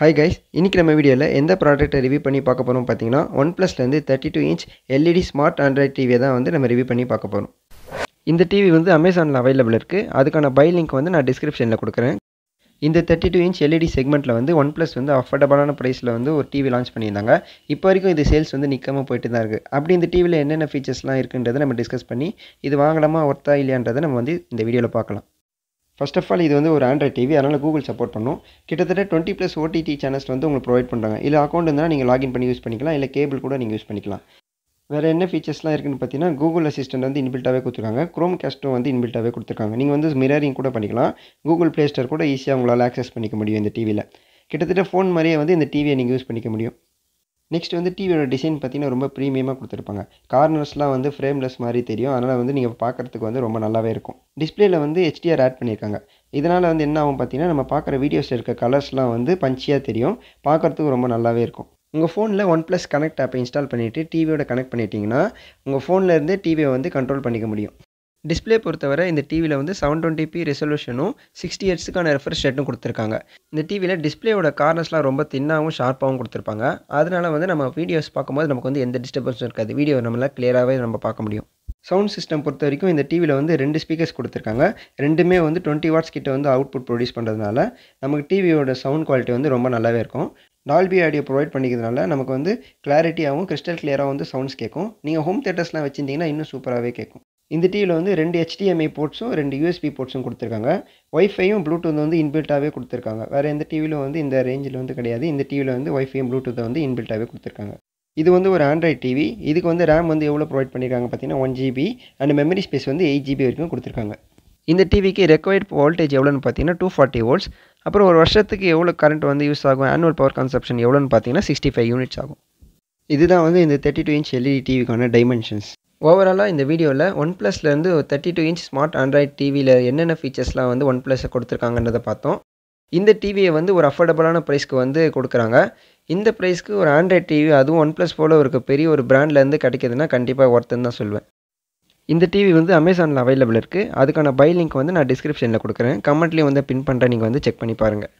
hi guys இன்றைக்கி நம்ம வீடியோவில் எந்த ப்ராடக்ட்டை ரிவ்யூ பண்ணி பார்க்க போகிறோம் பார்த்தீங்கன்னா ஒன் ப்ளஸ்லேருந்து thirty two inch LED smart Android டிவியை தான் வந்து நம்ம ரிவ்யூ பண்ணி பார்க்க போகிறோம் இந்த டிவி வந்து அமேசானில் அவைலபிள் இருக்குது அதுக்கான பை லிங்க் வந்து நான் டிஸ்கிரிப்ஷனில் கொடுக்குறேன் இந்த தேர்ட்டி டூ இன்ச் எல்இடி செக்மெண்ட்டில் வந்து ஒன் ப்ளஸ் வந்து அஃபோர்டபுளான ப்ரைஸில் வந்து ஒரு டிவி லான்ச் பண்ணியிருந்தாங்க இப்போ வரைக்கும் இது சேல்ஸ் வந்து நிற்காம போயிட்டு தான் இருக்குது அப்படி இந்த டிவியில் என்னென்ன ஃபீச்சர்ஸ்லாம் இருக்குன்றதை நம்ம டிஸ்கஸ் பண்ணி இது வாங்கலாமா ஒர்த்தா இல்லையான்றதை நம்ம வந்து இந்த வீடியோவில் பார்க்கலாம் ஃபஸ்ட் ஆஃப் ஆல் இது வந்து ஒரு ஆண்ட்ராய்ட் டிவி அதனால் கூகுள் சப்போர்ட் பண்ணும் கிட்டத்தட்ட டுவெண்ட்டி ப்ளஸ் ஓடிடி சேனல்ஸ் வந்து உங்களுக்கு ப்ரொவைட் பண்ணுறாங்க இல்லை அக்கௌண்ட் இருந்தால் நீங்கள் லாகின் பண்ணி யூஸ் பண்ணிக்கலாம் இல்லை கேபிள் கூட நீங்கள் யூஸ் பண்ணிக்கலாம் வேறு என்ன ஃபீச்சர்ஸ்லாம் இருக்குன்னு பார்த்தீங்கன்னா கூகுள் அசிஸ்டன்ட் வந்து இன்பில்ட்டாகவே கொடுத்துருக்காங்க க்ரோம் கேஸ்ட்டும் வந்து இன்பில்ட்டாகவே கொடுத்துருக்காங்க நீங்கள் வந்து மிரரிங் கூட பண்ணிக்கலாம் கூகுள் ப்ளே ஸ்டோர் கூட ஈஸியாக உங்களால் ஆக்சஸ் பண்ணிக்க முடியும் இந்த டிவியில் கிட்டத்தட்ட ஃபோன் மாதிரியே வந்து இந்த டிவியை நீங்கள் யூஸ் பண்ணிக்க முடியும் நெக்ஸ்ட் வந்து டிவியோட டிசைன் பார்த்தீங்கன்னா ரொம்ப ப்ரீமியமாக கொடுத்துருப்பாங்க கார்னர்ஸ்லாம் வந்து ஃப்ரேம்லெஸ் மாதிரி தெரியும் அதனால் வந்து நீங்கள் பார்க்குறதுக்கு வந்து ரொம்ப நல்லாவே இருக்கும் டிஸ்பிளேல வந்து ஹெச்டிஆர் ஆட் பண்ணியிருக்காங்க இதனால் வந்து என்ன ஆகும் பார்த்தீங்கன்னா நம்ம பார்க்குற வீடியோஸில் இருக்க கலர்ஸ்லாம் வந்து பஞ்சியாக தெரியும் பார்க்குறதுக்கு ரொம்ப நல்லாவே இருக்கும் உங்கள் ஃபோனில் ஒன் ப்ளஸ் கனெக்ட் ஆப்பை இன்ஸ்டால் பண்ணிவிட்டு டிவியோட கனெக்ட் பண்ணிட்டீங்கன்னா உங்கள் ஃபோனில் இருந்தே டிவியை வந்து கண்ட்ரோல் பண்ணிக்க முடியும் டிஸ்பிளே பொறுத்தவரை இந்த டிவியில் வந்து செவன் டுவெண்ட்டி பி ரெசல்யூஷனும் சிக்ஸ்டி ஹெட்ஸுக்கான ரெஃப்ரெஷ் ரேட்டும் கொடுத்துருக்காங்க இந்த டிவியில் டிஸ்பிளேயோட கார்னர்ஸ்லாம் ரொம்ப தின்னாகவும் ஷார்ப்பாகவும் கொடுத்துருப்பாங்க அதனால் வந்து நம்ம வீடியோஸ் பார்க்கும்போது நமக்கு வந்து எந்த டிஸ்டர்பன்ஸும் இருக்காது வீடியோ நம்மளால் கிளியராகவே நம்ம பார்க்க முடியும் சவுண்ட் சிஸ்டம் பொறுத்த வரைக்கும் இந்த டிவியில் வந்து ரெண்டு ஸ்பீக்கர்ஸ் கொடுத்துருக்காங்க ரெண்டுமே வந்து டுவெண்ட்டி வாட்ஸ் கிட்ட வந்து அவுட்புட் ப்ரொடியூஸ் பண்ணுறதுனால நமக்கு டிவியோட சவுண்ட் குவாலிட்டி வந்து ரொம்ப நல்லாவே இருக்கும் டால்பி ஆடியோ ப்ரொவைட் பண்ணிக்கிறதுனால நமக்கு வந்து கிளாரிட்டியாகவும் கிறிஸ்டல் கிளியராகவும் வந்து சவுண்ட்ஸ் கேட்கும் நீங்கள் ஹோம் தேட்டர்ஸ்லாம் வச்சுருந்தீங்கன்னா இன்னும் சூப்பராகவே கேட்கும் இந்த டிவியில் வந்து ரெண்டு ஹெச்டிஎம்ஐ போர்ட்ஸும் ரெண்டு யூஎஸ்பி போர்ட்ஸும் கொடுத்துருக்காங்க ஒய்ஃபையும் ப்ளூடூத் வந்து இன்பில்ட்டாகவே கொடுத்துருக்காங்க வேறு எந்த டிவியிலும் வந்து இந்த ரேஞ்சில் வந்து கிடையாது இந்த டிவியில் வந்து ஒய்ஃபையும் ப்ளூடூத்தை வந்து இன்பில்ட்டாகவே கொடுத்துருக்காங்க இது வந்து ஒரு ஆண்ட்ராய்ட் டிவி இதுக்கு வந்து ரேம் வந்து எவ்வளோ ப்ரொவைட் பண்ணியிருக்காங்க பார்த்தீங்கன்னா one GB and memory space வந்து எயிட் ஜிபி வரைக்கும் கொடுத்துருக்காங்க இந்த டிவிக்கு ரெக்வயர்ட் வோல்டேஜ் எவ்வளோன்னு பார்த்தீங்கன்னா டூ ஃபார்ட்டி வோல்ட்ஸ் அப்புறம் ஒரு வருஷத்துக்கு எவ்வளோ கரண்ட் வந்து யூஸ் ஆகும் ஆனுவல் பவர் கன்சப்ஷன் எவ்வளோன்னு பார்த்தீங்கன்னா சிக்ஸ்டி ஃபைவ் யூனிட்ஸ் ஆகும் இதுதான் வந்து இந்த தேர்ட்டி டூ இன்ச் எல்இடி டிவிக்கான டைமென்ஷன்ஸ் ஓவராலாக இந்த வீடியோவில் ஒன் ப்ளஸ்லேருந்து ஒரு thirty two inch smart Android டிவியில் என்னென்ன ஃபீச்சர்ஸ்லாம் வந்து ஒன் ப்ளஸ் கொடுத்துருக்காங்கன்றதை பார்த்தோம் இந்த டிவியை வந்து ஒரு அஃபோர்டபுளான ப்ரைஸ்க்கு வந்து கொடுக்குறாங்க இந்த ப்ரைஸ்க்கு ஒரு ஆண்ட்ராய்ட் டிவி அதுவும் ஒன் ப்ளஸ் போல் ஒரு பெரிய ஒரு ப்ராண்ட்லேருந்து கிடைக்கிதுன்னா கண்டிப்பாக ஒருத்தன் தான் சொல்லுவேன் இந்த டிவி வந்து அமேசானில் அவைலபிள் இருக்குது அதுக்கான பை லிங்க் வந்து நான் டிஸ்கிரிப்ஷனில் கொடுக்குறேன் கமெண்ட்லேயும் வந்து பின் பண்ணுறேன் நீங்கள் வந்து செக் பண்ணி பாருங்கள்